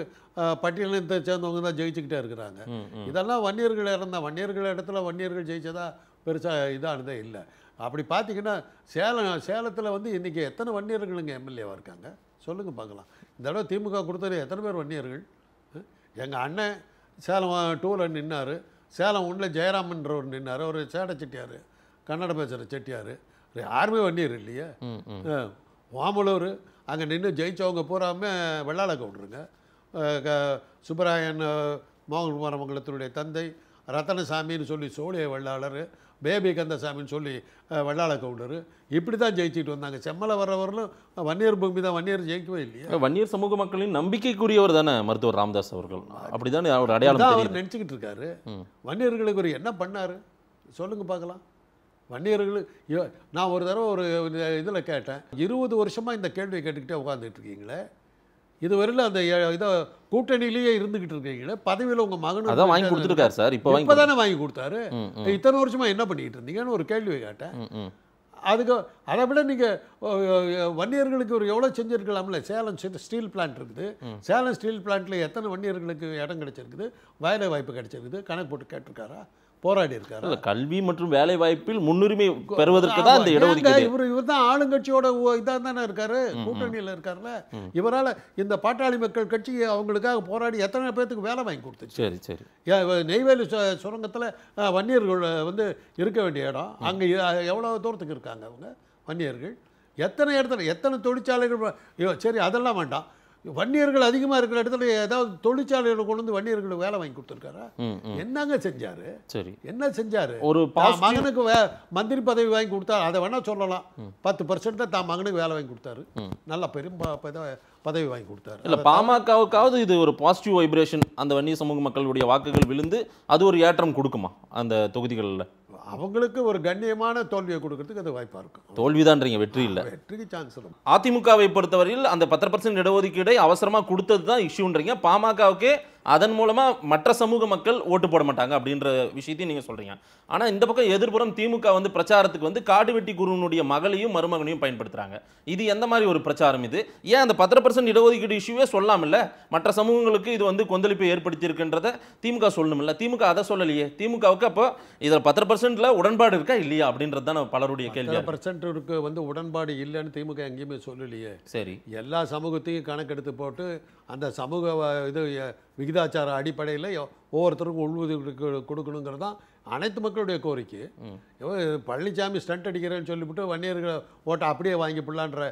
பட்டியலினத்தை சேர்ந்தவங்க தான் ஜெயிச்சுக்கிட்டே இருக்கிறாங்க இதெல்லாம் வன்னியர்கள் இறந்த வன்னியர்கள் இடத்துல வன்னியர்கள் ஜெயிச்சதா பெருசாக இதானதே இல்லை அப்படி பார்த்தீங்கன்னா சேலம் சேலத்தில் வந்து இன்றைக்கி எத்தனை வன்னியர்களுங்க எம்எல்ஏவாக இருக்காங்க சொல்லுங்கள் பார்க்கலாம் இந்த தடவை திமுக கொடுத்தது எத்தனை பேர் வன்னியர்கள் எங்கள் அண்ணன் சேலம் டூவில் நின்னார் சேலம் ஜெயராமன்ற ஒரு நின்னார் அவர் சேட செட்டியார் கன்னட பேசுகிற செட்டியார் யாருமே வண்டியர் இல்லையே வாமலூர் அங்கே நின்று ஜெயிச்சவங்க பூராமே வெள்ளாள கவுண்டருங்க சுப்பராயன் மங்கலத்தினுடைய தந்தை ரத்தனசாமின்னு சொல்லி சோழிய வெள்ளாளர் பேபி கந்தசாமின்னு சொல்லி வெள்ளாள கவுண்டர் இப்படி தான் ஜெயிச்சுட்டு வந்தாங்க செம்மலை வர்றவர்களும் வன்னியர் பூமி தான் வன்னியர் ஜெயிக்கவே இல்லையா வன்னியர் சமூக மக்களின் நம்பிக்கைக்குரியவர் தானே மருத்துவர் ராமதாஸ் அவர்கள் அப்படி தானே அவர் அடையாளம் அவர் நினச்சிக்கிட்டு இருக்காரு வன்னியர்களுக்கு ஒரு என்ன பண்ணார் சொல்லுங்கள் பார்க்கலாம் வன்னியர்கள் நான் ஒரு தடவை ஒரு இதில் கேட்டேன் இருபது வருஷமாக இந்த கேள்வியை கேட்டுக்கிட்டே உட்காந்துட்டு இருக்கீங்களே இதுவரையில் அந்த இதை கூட்டணியிலேயே இருந்துகிட்டு இருக்கீங்களே பதவியில் உங்கள் மகன் அதான் வாங்கி கொடுத்துருக்காரு சார் இப்போ இப்போ தானே வாங்கி கொடுத்தாரு இத்தனை வருஷமாக என்ன பண்ணிக்கிட்டு இருந்தீங்கன்னு ஒரு கேள்வி கேட்டேன் அதுக்கு அதை விட நீங்கள் வன்னியர்களுக்கு ஒரு எவ்வளோ செஞ்சுருக்கலாம்ல சேலம் ஸ்டீல் பிளான்ட் இருக்குது சேலம் ஸ்டீல் பிளான்ட்டில் எத்தனை வன்னியர்களுக்கு இடம் கிடச்சிருக்குது வயலை வாய்ப்பு கிடச்சிருக்குது கணக்கு போட்டு கேட்டிருக்காரா போராடி இருக்காரு கல்வி மற்றும் வேலை வாய்ப்பில் முன்னுரிமை பெறுவதற்கு தான் இந்த இடஒதுக்கீடு இவர் இவர் தான் ஆளுங்கட்சியோட இதாக தானே இருக்காரு கூட்டணியில் இருக்காருல்ல இவரால் இந்த பாட்டாளி மக்கள் கட்சி அவங்களுக்காக போராடி எத்தனை பேர்த்துக்கு வேலை வாங்கி கொடுத்துச்சு சரி சரி நெய்வேலி சுரங்கத்தில் வன்னியர்கள் வந்து இருக்க வேண்டிய இடம் அங்கே எவ்வளோ தூரத்துக்கு இருக்காங்க அவங்க வன்னியர்கள் எத்தனை இடத்துல எத்தனை தொழிற்சாலைகள் சரி அதெல்லாம் வேண்டாம் வன்னியர்கள் அதிகமாக இருக்கிற இடத்துல ஏதாவது தொழிற்சாலைகளை கொண்டு வந்து வன்னியர்களுக்கு வேலை வாங்கி கொடுத்துருக்காரா என்னங்க செஞ்சாரு சரி என்ன செஞ்சாரு ஒரு மகனுக்கு வே மந்திரி பதவி வாங்கி கொடுத்தா அதை வேணா சொல்லலாம் பத்து பர்சன்ட் தான் தான் மகனுக்கு வேலை வாங்கி கொடுத்தாரு நல்லா பெரும் பதவி வாங்கி கொடுத்தாரு இல்லை பாமகவுக்காவது இது ஒரு பாசிட்டிவ் வைப்ரேஷன் அந்த வன்னிய சமூக மக்களுடைய வாக்குகள் விழுந்து அது ஒரு ஏற்றம் கொடுக்குமா அந்த தொகுதிகளில் அவங்களுக்கு ஒரு கண்ணியமான தோல்வியை கொடுக்கறதுக்கு அது வாய்ப்பாக இருக்கும் தோல்விதான்றீங்க வெற்றி இல்லை வெற்றிக்கு சான்ஸ் இருக்கும் அதிமுகவை பொறுத்தவரையில் அந்த பத்து பர்சன்ட் இடஒதுக்கீடை அவசரமாக கொடுத்தது தான் இஷ்யூன்றீங்க பாமகவுக்கே அதன் மூலமாக மற்ற சமூக மக்கள் ஓட்டு போட மாட்டாங்க அப்படின்ற விஷயத்தையும் நீங்கள் சொல்கிறீங்க ஆனால் இந்த பக்கம் எதிர்ப்புறம் திமுக வந்து பிரச்சாரத்துக்கு வந்து காடுவெட்டி குருவனுடைய மகளையும் மருமகனையும் பயன்படுத்துகிறாங்க இது எந்த மாதிரி ஒரு பிரச்சாரம் இது ஏன் அந்த பத்திர பர்சன்ட் இடஒதுக்கீடு இஷ்யூவே சொல்லாமில்ல மற்ற சமூகங்களுக்கு இது வந்து கொந்தளிப்பை ஏற்படுத்தியிருக்கின்றத திமுக சொல்லணுமில்ல திமுக அதை சொல்லலையே திமுகவுக்கு அப்போ இதில் பத்திர பர்சன்ட்டில் உடன்பாடு இருக்கா இல்லையா அப்படின்றது தான் பலருடைய கேள்வி பர்சன்ட்டுக்கு வந்து உடன்பாடு இல்லைன்னு திமுக எங்கேயுமே சொல்லலையே சரி எல்லா சமூகத்தையும் கணக்கெடுத்து போட்டு அந்த சமூக இது விகிதாச்சார அடிப்படையில் ஒவ்வொருத்தருக்கும் உள்ஒதுக்கு கொடுக்கணுங்கிறது தான் அனைத்து மக்களுடைய கோரிக்கை பழனிசாமி ஸ்டண்ட் அடிக்கிறேன்னு சொல்லிவிட்டு வன்னியர்கள் ஓட்டை அப்படியே வாங்கிப்பிடலான்ற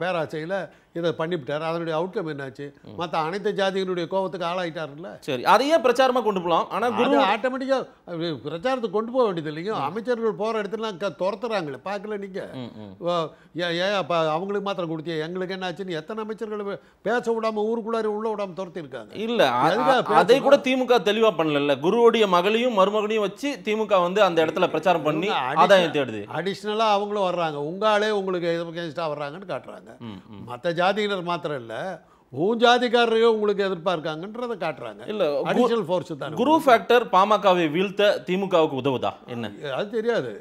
பேராசையில் இதை பண்ணிவிட்டார் அதனுடைய அவுட்கம் என்னாச்சு மற்ற அனைத்து ஜாதிகளுடைய கோபத்துக்கு ஆளாயிட்டார்ல சரி அதையே பிரச்சாரமாக கொண்டு போகலாம் ஆனால் குரு ஆட்டோமேட்டிக்காக பிரச்சாரத்துக்கு கொண்டு போக வேண்டியது இல்லைங்க அமைச்சர்கள் போகிற இடத்துலாம் துரத்துறாங்களே பார்க்கல நீங்கள் ஏன் அப்போ அவங்களுக்கு மாத்திரம் கொடுத்தியா எங்களுக்கு என்னாச்சுன்னு எத்தனை அமைச்சர்கள் பேச விடாமல் ஊருக்குள்ளாரி உள்ள விடாமல் துரத்திருக்காங்க இல்லை அதை கூட திமுக தெளிவாக பண்ணல குருவுடைய மகளையும் மருமகனையும் வச்சு திமுக வந்து அந்த இடத்துல பிரச்சாரம் பண்ணி ஆதாயம் தேடுது அடிஷ்னலாக அவங்களும் வர்றாங்க உங்களாலே உங்களுக்கு உங்களுக்கு எதிர்ப்பு வர்றாங்க காட்டுறாங்க மற்ற ஜாதியினர் மாத்திரம் இல்லை உன் ஜாதிக்காரரையோ உங்களுக்கு எதிர்பார்க்காங்கன்றதை காட்டுறாங்க இல்லை அடிஷனல் ஃபோர்ஸ் தான் குரு ஃபேக்டர் பாமகவை வீழ்த்த திமுகவுக்கு உதவுதா என்ன அது தெரியாது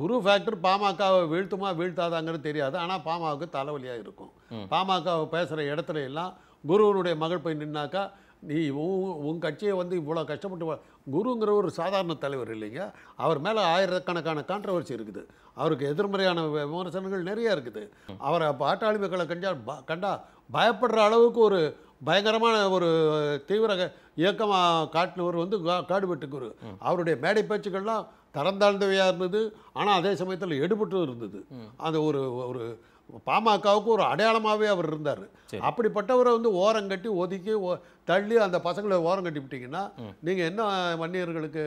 குரு ஃபேக்டர் பாமகவை வீழ்த்துமா வீழ்த்தாதாங்கன்னு தெரியாது ஆனால் பாமகவுக்கு தலைவலியாக இருக்கும் பாமகவை பேசுகிற இடத்துல எல்லாம் குருவனுடைய மகள் போய் நின்னாக்கா நீ உன் கட்சியை வந்து இவ்வளோ கஷ்டப்பட்டு குருங்கிற ஒரு சாதாரண தலைவர் இல்லைங்க அவர் மேலே ஆயிரக்கணக்கான கான்ட்ரவர்சி இருக்குது அவருக்கு எதிர்மறையான விமர்சனங்கள் நிறையா இருக்குது அவரை பாட்டாளிமைகளை மக்களை கண்டா கண்டா பயப்படுற அளவுக்கு ஒரு பயங்கரமான ஒரு தீவிர இயக்கமாக காட்டினவர் வந்து காடுபட்டுக்குரு அவருடைய மேடை பேச்சுக்கள்லாம் தரந்தாழ்ந்தவையாக இருந்தது ஆனால் அதே சமயத்தில் எடுபட்டும் இருந்தது அந்த ஒரு ஒரு பாமகவுக்கு ஒரு அடையாளமாகவே அவர் இருந்தார் அப்படிப்பட்டவரை வந்து ஓரங்கட்டி ஒதுக்கி தள்ளி அந்த பசங்களை ஓரம் கட்டி விட்டிங்கன்னா நீங்கள் என்ன வன்னியர்களுக்கு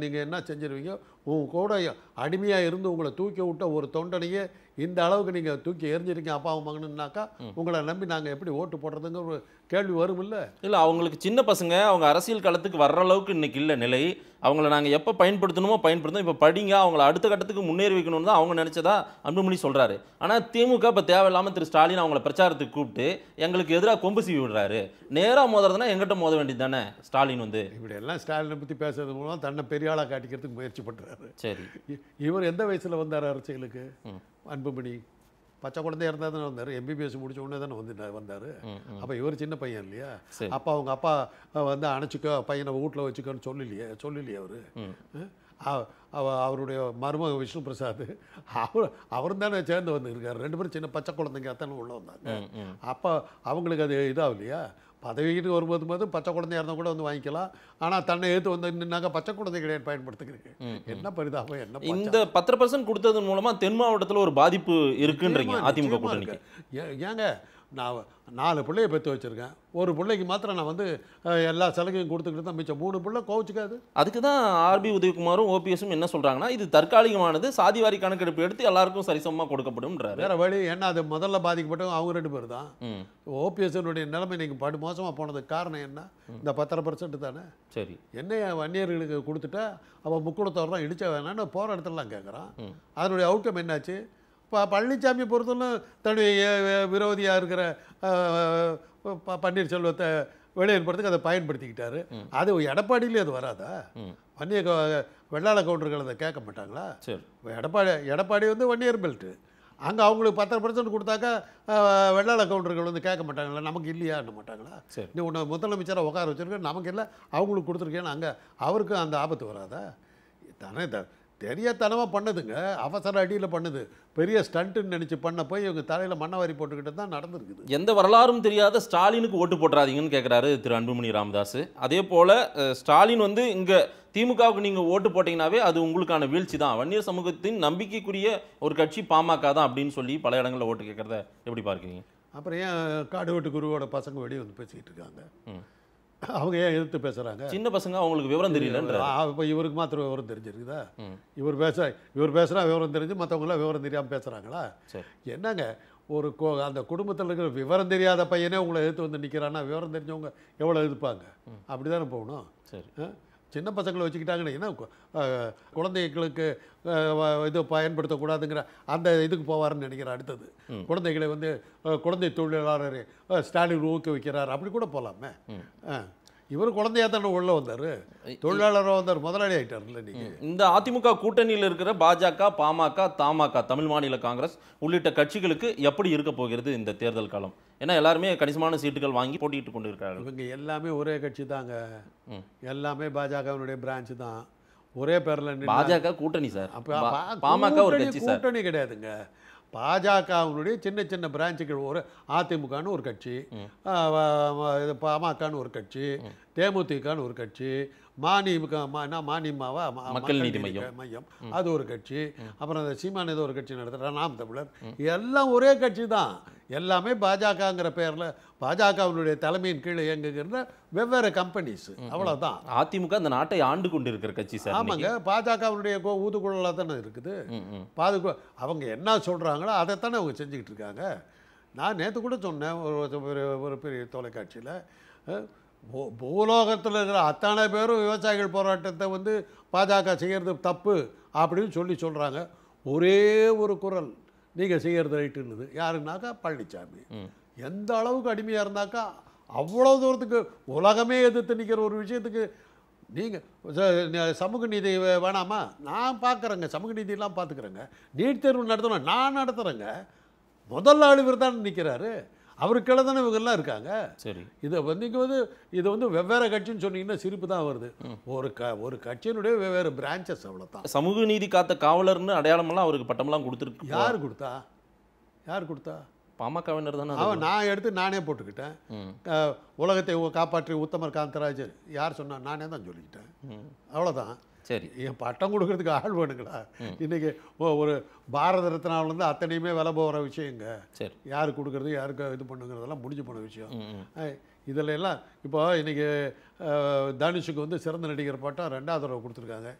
நீங்கள் என்ன செஞ்சிருவீங்க உன் கூட அடிமையாக இருந்து உங்களை தூக்கி விட்ட ஒரு தொண்டனையே இந்த அளவுக்கு நீங்கள் தூக்கி எரிஞ்சிருக்கீங்க அப்பா மகனுனாக்கா உங்களை நம்பி நாங்கள் எப்படி ஓட்டு போடுறதுங்க ஒரு கேள்வி வரும் இல்லை இல்ல அவங்களுக்கு சின்ன பசங்க அவங்க அரசியல் களத்துக்கு வர்ற அளவுக்கு இன்னைக்கு இல்லை நிலை அவங்கள நாங்கள் எப்போ பயன்படுத்தணுமோ பயன்படுத்தும் இப்போ படிங்க அவங்கள அடுத்த கட்டத்துக்கு முன்னேறி வைக்கணும்னு தான் அவங்க நினச்சதா அன்புமணி சொல்றாரு ஆனால் திமுக இப்போ தேவையில்லாமல் திரு ஸ்டாலின் அவங்கள பிரச்சாரத்துக்கு கூப்பிட்டு எங்களுக்கு எதிராக கொம்பு சீவி விடுறாரு நேராக மோதுறதுனா எங்கிட்ட மோத வேண்டியது தானே ஸ்டாலின் வந்து இப்படி எல்லாம் ஸ்டாலினை பற்றி பேசுறது மூலம் தன்னை பெரிய ஆளாக காட்டிக்கிறதுக்கு முயற்சி பண்றாரு சரி இவர் எந்த வயசில் வந்தார் அரசியலுக்கு அன்புமணி பச்சை குழந்தையா இருந்தா தானே வந்தார் எம்பிபிஎஸ் முடிச்ச உடனே தானே வந்து வந்தார் அப்போ இவர் சின்ன பையன் இல்லையா அப்போ அவங்க அப்பா வந்து அணைச்சிக்கோ பையனை வீட்டில் வச்சுக்கோன்னு சொல்லலையே சொல்லலையே அவர் அவருடைய மருமக விஷ்ணு பிரசாத் அவர் அவரும் தானே சேர்ந்து வந்துருக்காரு ரெண்டு பேரும் சின்ன பச்சை குழந்தைங்க தானே உள்ளே வந்தாங்க அப்போ அவங்களுக்கு அது இதாகலையா பதவிக்கிட்டு வரும்போது போது பச்சை குழந்தையாக இருந்தால் கூட வந்து வாங்கிக்கலாம் ஆனால் தன்னை எடுத்து வந்து நின்னாங்க பச்சை குழந்தை கிடையாது பயன்படுத்துக்கிறீங்க என்ன பரிதாபம் என்ன இந்த பத்து பர்சன்ட் கொடுத்ததன் மூலமாக தென் மாவட்டத்தில் ஒரு பாதிப்பு இருக்குன்றீங்க அதிமுக ஏங்க நான் நாலு பிள்ளைய பெற்று வச்சுருக்கேன் ஒரு பிள்ளைக்கு மாத்திரம் நான் வந்து எல்லா சலுகையும் கொடுத்துக்கிட்டு தான் மிச்சம் மூணு பிள்ளை கோவிச்சுக்காது அதுக்கு தான் ஆர்பி உதயகுமாரும் ஓபிஎஸும் என்ன சொல்கிறாங்கன்னா இது தற்காலிகமானது சாதிவாரி கணக்கெடுப்பு எடுத்து எல்லாருக்கும் சரிசமமாக கொடுக்கப்படும்ன்றார் வேறு வழி என்ன அது முதல்ல பாதிக்கப்பட்டவங்க அவங்க ரெண்டு பேர் தான் ஓபிஎஸ்னுடைய நிலைமை நீங்கள் படு மோசமாக போனதுக்கு காரணம் என்ன இந்த பத்தரை பர்சன்ட் தானே சரி என்ன வன்னியர்களுக்கு கொடுத்துட்டா அவள் முக்கூடத்தோடு தான் இடிச்ச வேணான்னு போகிற இடத்துலலாம் கேட்குறான் அதனுடைய அவுட்கம் என்னாச்சு இப்போ பழனிசாமி பொறுத்தவரைக்கும் தன்னுடைய விரோதியாக இருக்கிற பன்னீர்செல்வத்தை வெளியேற்படுறதுக்கு அதை பயன்படுத்திக்கிட்டாரு அது எடப்பாடியிலே அது வராதா வன்னிய வெள்ளாள கவுண்டர்கள் அதை கேட்க மாட்டாங்களா சரி எடப்பாடி எடப்பாடி வந்து வன்னியர் பெல்ட்டு அங்கே அவங்களுக்கு பத்தரை பர்சன்ட் கொடுத்தாக்கா வெள்ளாள கவுண்டர்கள் வந்து கேட்க மாட்டாங்களா நமக்கு இல்லையான்னு மாட்டாங்களா நீ உன்னை முதலமைச்சராக உட்கார வச்சுருக்கேன் நமக்கு இல்லை அவங்களுக்கு கொடுத்துருக்கேன்னு அங்கே அவருக்கும் அந்த ஆபத்து வராதா தானே தெரியாதனமாக பண்ணதுங்க அவசர அடியில் பண்ணுது பெரிய ஸ்டண்ட்டுன்னு நினச்சி பண்ண போய் இவங்க தலையில் மண்ணை வாரி போட்டுக்கிட்டு தான் நடந்திருக்குது எந்த வரலாறும் தெரியாத ஸ்டாலினுக்கு ஓட்டு போட்டுறாதீங்கன்னு கேட்குறாரு திரு அன்புமணி ராமதாஸ் அதே போல் ஸ்டாலின் வந்து இங்கே திமுகவுக்கு நீங்கள் ஓட்டு போட்டிங்கனாவே அது உங்களுக்கான வீழ்ச்சி தான் வன்னியர் சமூகத்தின் நம்பிக்கைக்குரிய ஒரு கட்சி பாமக தான் அப்படின்னு சொல்லி பல இடங்களில் ஓட்டு கேட்குறத எப்படி பார்க்குறீங்க அப்புறம் ஏன் காடு வெட்டு குருவோட பசங்க வெளியே வந்து பேசிக்கிட்டு இருக்காங்க அவங்க ஏன் எதிர்த்து பேசுகிறாங்க சின்ன பசங்க அவங்களுக்கு விவரம் தெரியலன்ற இப்போ இவருக்கு மாத்திரம் விவரம் தெரிஞ்சிருக்குதா இவர் பேச இவர் பேசுகிறா விவரம் தெரிஞ்சு மற்றவங்களாம் விவரம் தெரியாமல் பேசுகிறாங்களா என்னங்க ஒரு கோ அந்த குடும்பத்தில் இருக்கிற விவரம் தெரியாத பையனே உங்களை எதிர்த்து வந்து நிற்கிறான்னா விவரம் தெரிஞ்சவங்க எவ்வளோ எதிர்ப்பாங்க அப்படி தானே போகணும் சரி சின்ன பசங்களை வச்சுக்கிட்டாங்கன்னு ஏன்னா குழந்தைகளுக்கு இது பயன்படுத்தக்கூடாதுங்கிற அந்த இதுக்கு போவார்னு நினைக்கிறேன் அடுத்தது குழந்தைகளை வந்து குழந்தை தொழிலாளர் ஸ்டாலின் ஊக்குவிக்கிறார் அப்படி கூட போகலாமே இவர் குழந்தையா தானே உள்ள வந்தார் தொழிலாளராக வந்தார் முதலாளி ஆகிட்டார்ல நீங்கள் இந்த அதிமுக கூட்டணியில் இருக்கிற பாஜக பாமக தமாக தமிழ் மாநில காங்கிரஸ் உள்ளிட்ட கட்சிகளுக்கு எப்படி இருக்க போகிறது இந்த தேர்தல் காலம் ஏன்னா எல்லாருமே கணிசமான சீட்டுகள் வாங்கி போட்டிட்டு கொண்டு இருக்காங்க இவங்க எல்லாமே ஒரே கட்சி தாங்க எல்லாமே பாஜகவினுடைய பிரான்ச்சு தான் ஒரே பேரில் பாஜக கூட்டணி சார் பாமக ஒரு கட்சி கூட்டணி கிடையாதுங்க பாஜகவுடைய சின்ன சின்ன பிரான்ச்சுகள் ஒரு அதிமுகன்னு ஒரு கட்சி பாமகன்னு ஒரு கட்சி தேமுதிகன்னு ஒரு கட்சி மானி என்ன மானியமாவா மக்கள் நீதி மையம் மையம் அது ஒரு கட்சி அப்புறம் அந்த சீமான் ஏதோ ஒரு கட்சி நடத்துகிற நாம் தமிழர் எல்லாம் ஒரே கட்சி தான் எல்லாமே பாஜகங்கிற பேரில் பாஜகவினுடைய தலைமையின் கீழே இயங்குகிற வெவ்வேறு கம்பெனிஸ் அவ்வளோதான் அதிமுக அந்த நாட்டை ஆண்டு கொண்டு இருக்கிற கட்சி சார் ஆமாங்க பாஜகவினுடைய ஊதுகுழலாக தானே இருக்குது பாதுகா அவங்க என்ன சொல்கிறாங்களோ அதைத்தானே அவங்க செஞ்சுக்கிட்டு இருக்காங்க நான் நேற்று கூட சொன்னேன் ஒரு ஒரு பெரிய தொலைக்காட்சியில் பூ பூலோகத்தில் இருக்கிற அத்தனை பேரும் விவசாயிகள் போராட்டத்தை வந்து பாஜக செய்கிறது தப்பு அப்படின்னு சொல்லி சொல்கிறாங்க ஒரே ஒரு குரல் நீங்கள் செய்கிறது ரைட்டுன்னுது யாருன்னாக்கா பழனிசாமி எந்த அளவுக்கு அடிமையாக இருந்தாக்கா அவ்வளோ தூரத்துக்கு உலகமே எதிர்த்து நிற்கிற ஒரு விஷயத்துக்கு நீங்கள் சமூக நீதி வேணாமா நான் பார்க்குறேங்க சமூக நீதியெல்லாம் பார்த்துக்குறேங்க நீட் தேர்வு நடத்தணும் நான் நடத்துகிறேங்க முதல் ஆள் தான் நிற்கிறாரு அவருக்கு கீழே தானே இவங்கெல்லாம் இருக்காங்க சரி இதை வந்து இங்கே வந்து இதை வந்து வெவ்வேறு கட்சின்னு சொன்னீங்கன்னா சிரிப்பு தான் வருது ஒரு க ஒரு கட்சியினுடைய வெவ்வேறு பிரான்ச்சஸ் அவ்வளோ தான் சமூக நீதி காத்த காவலர்னு அடையாளமெல்லாம் அவருக்கு பட்டமெல்லாம் கொடுத்துருக்கு யார் கொடுத்தா யார் கொடுத்தா பாமகவினர் தானே அவன் நான் எடுத்து நானே போட்டுக்கிட்டேன் உலகத்தை காப்பாற்றி உத்தமர் காந்தராஜர் யார் சொன்னா நானே தான் சொல்லிக்கிட்டேன் அவ்வளோதான் சரி என் பட்டம் கொடுக்கறதுக்கு ஆள் வேணுங்களா இன்றைக்கி ஒரு பாரத ரத்னாவிலேருந்து அத்தனையுமே வில போகிற விஷயங்க சரி யார் கொடுக்குறது யாருக்கு இது பண்ணுங்கிறதெல்லாம் முடிஞ்சு போன விஷயம் இதில் எல்லாம் இப்போ இன்றைக்கி தனுஷுக்கு வந்து சிறந்த நடிகர் பட்டம் ரெண்டாவது தடவை கொடுத்துருக்காங்க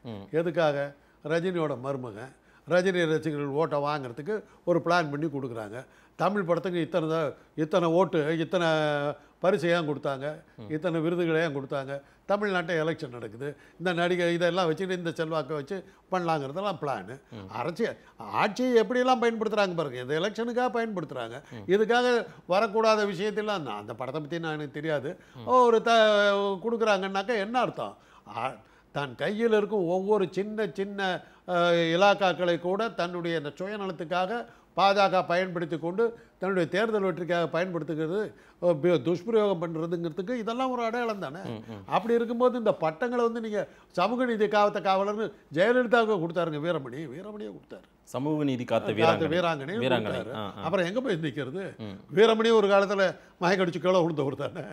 எதுக்காக ரஜினியோட மருமக ரஜினி ரசிகர்கள் ஓட்டை வாங்குறதுக்கு ஒரு பிளான் பண்ணி கொடுக்குறாங்க தமிழ் படத்துக்கு இத்தனை இத்தனை ஓட்டு இத்தனை பரிசையாக கொடுத்தாங்க இத்தனை விருதுகளையும் கொடுத்தாங்க தமிழ்நாட்டை எலெக்ஷன் நடக்குது இந்த நடிகை இதெல்லாம் வச்சுக்கிட்டு இந்த செல்வாக்கை வச்சு பண்ணலாங்கிறதெல்லாம் பிளானு அரசு ஆட்சியை எப்படியெல்லாம் பயன்படுத்துகிறாங்க பாருங்கள் இந்த எலெக்ஷனுக்காக பயன்படுத்துகிறாங்க இதுக்காக வரக்கூடாத விஷயத்தெல்லாம் அந்த படத்தை பற்றி நான் எனக்கு தெரியாது ஒரு த கொடுக்குறாங்கன்னாக்கா என்ன அர்த்தம் தன் கையில் இருக்கும் ஒவ்வொரு சின்ன சின்ன இலாக்காக்களை கூட தன்னுடைய சுயநலத்துக்காக பாஜக பயன்படுத்தி கொண்டு தன்னுடைய தேர்தல் வெற்றிக்காக பயன்படுத்துகிறது துஷ்பிரயோகம் பண்ணுறதுங்கிறதுக்கு இதெல்லாம் ஒரு அடையாளம் தானே அப்படி இருக்கும்போது இந்த பட்டங்களை வந்து நீங்கள் சமூக நீதி காவத்த காவலர் ஜெயலலிதாவுக்கு கொடுத்தாருங்க வீரமணி வீரமணியை கொடுத்தாரு சமூக நீதி காத்த வீராங்கனை வீராங்கனை அப்புறம் எங்கே போய் நிற்கிறது வீரமணி ஒரு காலத்தில் மயக்கடிச்சு கேளோ கொடுத்து கொடுத்தானே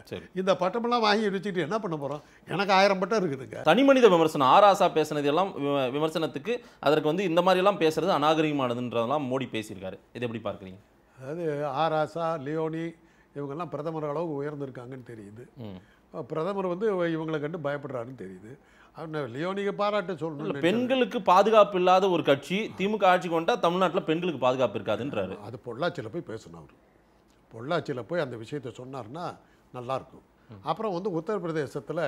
இந்த பட்டமெல்லாம் வாங்கி அடிச்சுட்டு என்ன பண்ண போகிறோம் எனக்கு ஆயிரம் பட்டம் இருக்குதுங்க தனி மனித விமர்சனம் ஆராசா பேசுனது எல்லாம் விமர்சனத்துக்கு அதற்கு வந்து இந்த மாதிரிலாம் பேசுறது அநாகரிகமானதுன்றதெல்லாம் மோடி பேசியிருக்காரு இது எப்படி பார்க்குறீங்க அதாவது ஆராசா லியோனி இவங்கெல்லாம் பிரதமர் அளவுக்கு உயர்ந்திருக்காங்கன்னு தெரியுது பிரதமர் வந்து இவங்களை கண்டு பயப்படுறாருன்னு தெரியுது லியோனிக்கு பாராட்டு சொல்லணும் பெண்களுக்கு பாதுகாப்பு இல்லாத ஒரு கட்சி திமுக ஆட்சி கொண்டா தமிழ்நாட்டில் பெண்களுக்கு பாதுகாப்பு இருக்காதுன்றாரு அது பொள்ளாச்சியில் போய் பேசணும் அவர் பொள்ளாச்சியில் போய் அந்த விஷயத்த சொன்னார்னா நல்லாயிருக்கும் அப்புறம் வந்து உத்தரப்பிரதேசத்தில்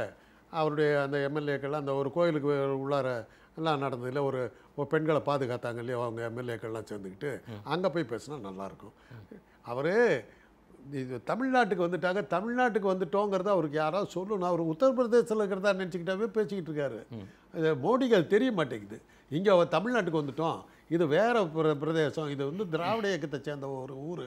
அவருடைய அந்த எம்எல்ஏக்கள் அந்த ஒரு கோயிலுக்கு உள்ளார எல்லாம் இல்லை ஒரு பெண்களை பாதுகாத்தாங்க இல்லையோ அவங்க எம்எல்ஏக்கள்லாம் சேர்ந்துக்கிட்டு அங்கே போய் பேசினா நல்லாயிருக்கும் அவர் இது தமிழ்நாட்டுக்கு வந்துட்டாங்க தமிழ்நாட்டுக்கு வந்துட்டோங்கிறத அவருக்கு யாராவது சொல்லணும் அவர் உத்தரப்பிரதேசத்தில் இருக்கிறதா நினச்சிக்கிட்டாவே பேசிக்கிட்டு இருக்காரு மோடிகள் தெரிய மாட்டேங்குது இங்கே அவர் தமிழ்நாட்டுக்கு வந்துட்டோம் இது வேறு பிர பிரதேசம் இது வந்து திராவிட இயக்கத்தை சேர்ந்த ஒரு ஊர்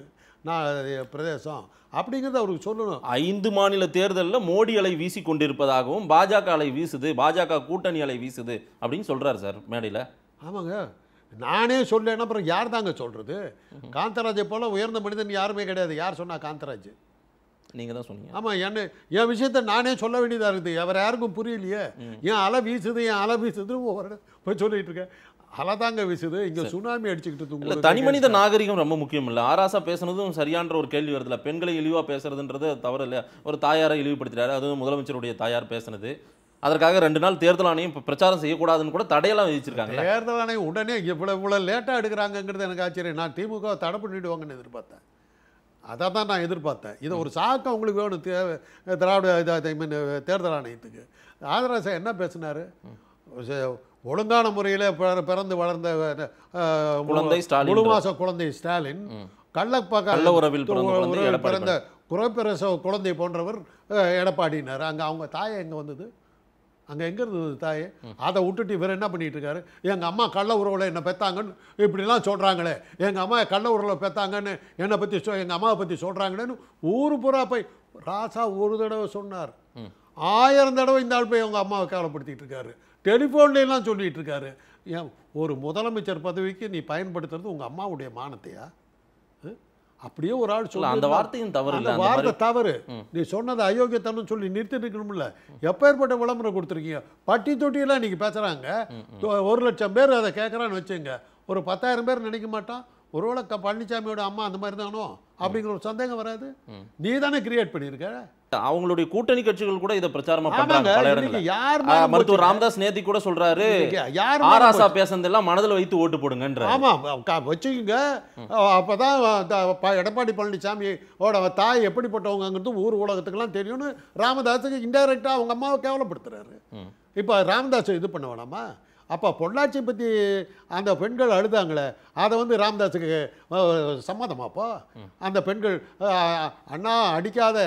நான் பிரதேசம் அப்படிங்கிறத அவருக்கு சொல்லணும் ஐந்து மாநில தேர்தலில் மோடி அலை வீசி கொண்டிருப்பதாகவும் பாஜக அலை வீசுது பாஜக கூட்டணி அலை வீசுது அப்படின்னு சொல்கிறார் சார் மேடையில் ஆமாங்க நானே சொல்லேன்னா அப்புறம் யார் தாங்க சொல்கிறது காந்தராஜை போல் உயர்ந்த மனிதன் யாருமே கிடையாது யார் சொன்னால் காந்தராஜ் நீங்கள் தான் சொன்னீங்க ஆமாம் என்ன என் விஷயத்தை நானே சொல்ல வேண்டியதாக இருக்குது அவர் யாருக்கும் புரியலையே என் அலை வீசுது என் அலை வீசுது ஒவ்வொரு போய் சொல்லிகிட்டு இருக்கேன் அலதாங்க வீசுது இங்கே சுனாமி அடிச்சுக்கிட்டு தூங்க தனி மனித நாகரிகம் ரொம்ப முக்கியம் இல்லை ஆராசா பேசுனதும் சரியான்ற ஒரு கேள்வி வருதுல பெண்களை இழிவாக பேசுறதுன்றது தவறு இல்லை ஒரு தாயாரை இழிவுபடுத்துறாரு அதுவும் முதலமைச்சருடைய தாயார் பேசுனது அதற்காக ரெண்டு நாள் தேர்தல் ஆணையம் பிரச்சாரம் செய்யக்கூடாதுன்னு கூட தடையெல்லாம் விதிச்சிருக்காங்க தேர்தல் ஆணையம் உடனே இவ்வளோ இவ்வளோ லேட்டாக எடுக்கிறாங்கங்கிறது எனக்கு ஆச்சரியம் நான் திமுக தடை பண்ணிவிடுவாங்கன்னு எதிர்பார்த்தேன் அதை தான் நான் எதிர்பார்த்தேன் இதை ஒரு சாக்கம் உங்களுக்கு வேணும் தே திராவிட இது ஐ மீன் தேர்தல் ஆணையத்துக்கு ஆதராசா என்ன பேசினார் ஒழுங்கான முறையில் பிறந்து வளர்ந்த குழந்தை முழு மாச குழந்தை ஸ்டாலின் கள்ளப்பாக்க உறவில் பிறந்த குறைப்பிரசவ குழந்தை போன்றவர் எடப்பாடினார் அங்கே அவங்க தாயை எங்கே வந்தது அங்கே எங்கே இருந்தது தாயே அதை விட்டுட்டு இவர் என்ன பண்ணிட்டு இருக்காரு எங்கள் அம்மா கள்ள உறவில் என்னை பெற்றாங்கன்னு இப்படிலாம் சொல்கிறாங்களே எங்கள் அம்மா கள்ள உறவில் பெற்றாங்கன்னு என்னை பற்றி சொ எங்கள் அம்மாவை பற்றி சொல்கிறாங்களேன்னு ஊர் புறா போய் ராசா ஒரு தடவை சொன்னார் ஆயிரம் தடவை இந்த ஆள் போய் அவங்க அம்மாவை கவலைப்படுத்திட்டு இருக்காரு டெலிஃபோன்லாம் சொல்லிகிட்டு இருக்காரு ஏன் ஒரு முதலமைச்சர் பதவிக்கு நீ பயன்படுத்துறது உங்கள் அம்மாவுடைய மானத்தையா அப்படியே ஒரு ஆள் சொல்ல அந்த வார்த்தையும் தவறு அந்த வார்த்தை தவறு நீ சொன்னது அயோக்கியத்தனம் சொல்லி நிறுத்திருக்கணும்ல எப்பேற்பட்ட விளம்பரம் கொடுத்துருக்கீங்க பட்டி தொட்டியெல்லாம் இன்றைக்கி பேசுகிறாங்க ஒரு லட்சம் பேர் அதை கேட்குறான்னு வச்சுங்க ஒரு பத்தாயிரம் பேர் நினைக்க மாட்டான் ஒருவேளை பழனிசாமியோட அம்மா அந்த மாதிரி தானோ அப்படிங்கிற ஒரு சந்தேகம் வராது நீ தானே கிரியேட் பண்ணியிருக்க அவங்களுடைய கூட்டணி கட்சிகள் கூட இதை பிரச்சாரமா பண்றாங்க யார் மருத்துவர் ராமதாஸ் நேத்தி கூட சொல்றாரு ஆராசா பேசுனதெல்லாம் மனதில் வைத்து ஓட்டு போடுங்கன்ற ஆமா வச்சுக்கோங்க அப்பதான் எடப்பாடி பழனிசாமி ஓட தாய் எப்படிப்பட்டவங்கிறது ஊர் உலகத்துக்கெல்லாம் தெரியும்னு ராமதாஸுக்கு இன்டைரக்டா அவங்க அம்மாவை கேவலப்படுத்துறாரு இப்போ ராமதாஸ் இது பண்ண வேணாமா அப்போ பொள்ளாச்சி பற்றி அந்த பெண்கள் அழுதாங்களே அதை வந்து ராம்தாஸுக்கு சம்மதமாப்போ அந்த பெண்கள் அண்ணா அடிக்காத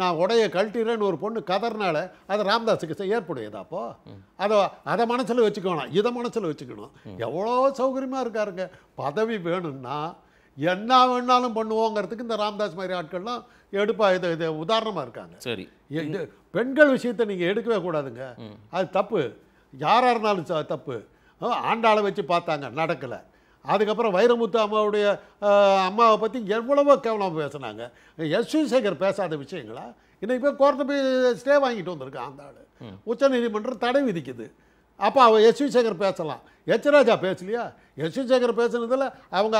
நான் உடைய கழட்டிறேன்னு ஒரு பொண்ணு கதறினால அது ராம்தாஸுக்கு ஏற்புடையதாப்போ அதை அதை மனசில் வச்சுக்கணும் இதை மனசில் வச்சுக்கணும் எவ்வளோ சௌகரியமாக இருக்காருங்க பதவி வேணும்னா என்ன வேணாலும் பண்ணுவோங்கிறதுக்கு இந்த ராம்தாஸ் மாதிரி ஆட்கள்லாம் எடுப்பா இது இது உதாரணமாக இருக்காங்க சரி பெண்கள் விஷயத்தை நீங்கள் எடுக்கவே கூடாதுங்க அது தப்பு யாராக இருந்தாலும் தப்பு ஆண்டாளை வச்சு பார்த்தாங்க நடக்கலை அதுக்கப்புறம் வைரமுத்து அம்மாவுடைய அம்மாவை பற்றி எவ்வளவோ கேவலமாக பேசுனாங்க எஸ் சேகர் பேசாத விஷயங்களா இன்றைக்கி போய் கோர்ட்டை போய் ஸ்டே வாங்கிட்டு வந்திருக்கான் அந்த ஆள் உச்சநீதிமன்றம் தடை விதிக்குது அப்போ அவள் எஸ் சேகர் பேசலாம் எச் ராஜா பேசலையா எஸ் சேகர் பேசுனதில் அவங்க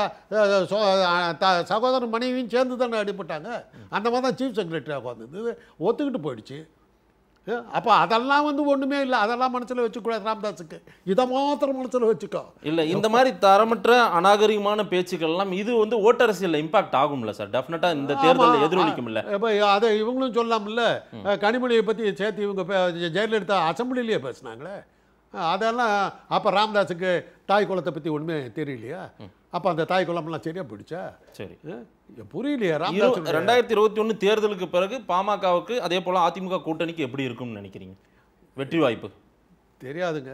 சகோதரன் மனைவியும் சேர்ந்து தானே அடிபட்டாங்க அந்த மாதிரி தான் சீஃப் செக்ரட்டரியாக வந்தது ஒத்துக்கிட்டு போயிடுச்சு அப்போ அதெல்லாம் வந்து ஒன்றுமே இல்லை அதெல்லாம் மனசில் வச்சுக்கூடாது ராம்தாஸுக்கு இதை மாத்திரம் மனசில் வச்சுக்கோ இல்லை இந்த மாதிரி தரமற்ற அநாகரிகமான பேச்சுக்கள்லாம் இது வந்து ஓட்டரசியில் இம்பாக்ட் ஆகும்ல சார் டெஃபினட்டாக இந்த தேர்தலில் எதிரொலிக்கும்ல இப்போ அதை இவங்களும் சொல்லாமல்ல கனிமொழியை பற்றி சேர்த்து இவங்க ஜெயலலிதா அசம்பிளிலேயே பேசுனாங்களே அதெல்லாம் அப்போ ராமதாஸுக்கு தாய் குளத்தை பற்றி ஒன்றுமே தெரியலையா அப்போ அந்த தாய் குளம்லாம் சரியா போயிடுச்சா சரி புரியலையா ரெண்டாயிரத்தி இருபத்தி ஒன்று தேர்தலுக்கு பிறகு பாமகவுக்கு அதே போல் அதிமுக கூட்டணிக்கு எப்படி இருக்கும்னு நினைக்கிறீங்க வெற்றி வாய்ப்பு தெரியாதுங்க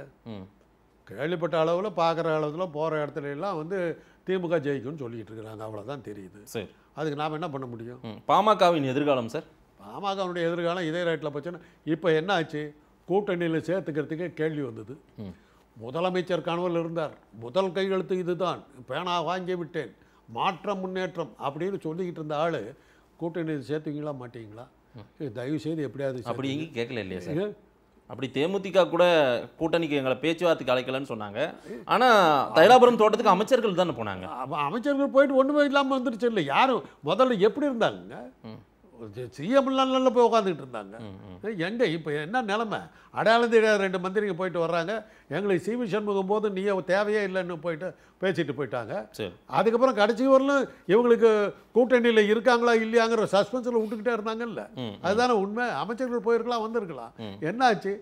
கேள்விப்பட்ட அளவில் பார்க்குற அளவில் போகிற இடத்துல எல்லாம் வந்து திமுக ஜெயிக்கும்னு சொல்லிட்டு இருக்கிறாங்க அவ்வளோதான் தெரியுது சரி அதுக்கு நாம் என்ன பண்ண முடியும் பாமகவின் எதிர்காலம் சார் பாமகவினுடைய எதிர்காலம் இதே ரேட்டில் போச்சுன்னா இப்போ என்ன ஆச்சு கூட்டணியில் சேர்த்துக்கிறதுக்கே கேள்வி வந்தது முதலமைச்சர் கனவில் இருந்தார் முதல் கையெழுத்து இதுதான் பேனா வாங்கி விட்டேன் மாற்றம் முன்னேற்றம் அப்படின்னு சொல்லிக்கிட்டு இருந்த ஆள் கூட்டணியில் சேர்த்துவீங்களா மாட்டீங்களா தயவு செய்து எப்படியாவது அப்படி எங்கேயும் கேட்கல இல்லையா சார் அப்படி தேமுதிக கூட கூட்டணிக்கு எங்களை பேச்சுவார்த்தைக்கு அழைக்கலன்னு சொன்னாங்க ஆனால் தைலாபுரம் தோட்டத்துக்கு அமைச்சர்கள் தானே போனாங்க அமைச்சர்கள் போயிட்டு ஒன்றுமே இல்லாமல் வந்துருச்சு இல்லை யாரும் முதல்ல எப்படி இருந்தாங்க சிஎம்லாம் நல்ல போய் உட்காந்துக்கிட்டு இருந்தாங்க எங்கே இப்போ என்ன நிலமை அடையாளம் தெரியாத ரெண்டு மந்திரிங்க போயிட்டு வர்றாங்க எங்களை சிவி சண்முகம் போது நீ தேவையே இல்லைன்னு போயிட்டு பேசிட்டு போயிட்டாங்க அதுக்கப்புறம் கடைசி வரலும் இவங்களுக்கு கூட்டணியில் இருக்காங்களா இல்லையாங்கிற சஸ்பென்ஸில் விட்டுக்கிட்டே இருந்தாங்கல்ல அதுதானே உண்மை அமைச்சர்கள் போயிருக்கலாம் வந்திருக்கலாம் என்னாச்சு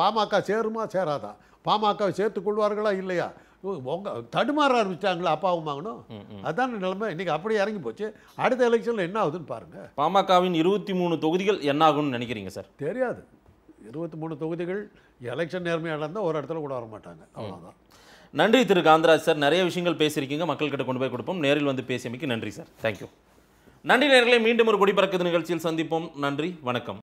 பாமக சேருமா சேராதா பாமக சேர்த்து கொள்வார்களா இல்லையா உங்க தடுமாற ஆரம்பிச்சிட்டாங்களா அப்பாவும் வாங்கணும் அதான் நிலைமை இன்னைக்கு அப்படியே இறங்கி போச்சு அடுத்த எலெக்ஷனில் என்ன ஆகுதுன்னு பாருங்கள் பாமகவின் இருபத்தி மூணு தொகுதிகள் என்ன ஆகும்னு நினைக்கிறீங்க சார் தெரியாது இருபத்தி மூணு தொகுதிகள் எலெக்ஷன் நேர்மையாக இருந்தால் ஒரு இடத்துல கூட வர மாட்டாங்க அவ்வளோதான் நன்றி திரு காந்தராஜ் சார் நிறைய விஷயங்கள் பேசியிருக்கீங்க மக்கள்கிட்ட கொண்டு போய் கொடுப்போம் நேரில் வந்து பேசியமைக்கு நன்றி சார் தேங்க்யூ நன்றி நேர்களை மீண்டும் ஒரு குடிபறக்குது நிகழ்ச்சியில் சந்திப்போம் நன்றி வணக்கம்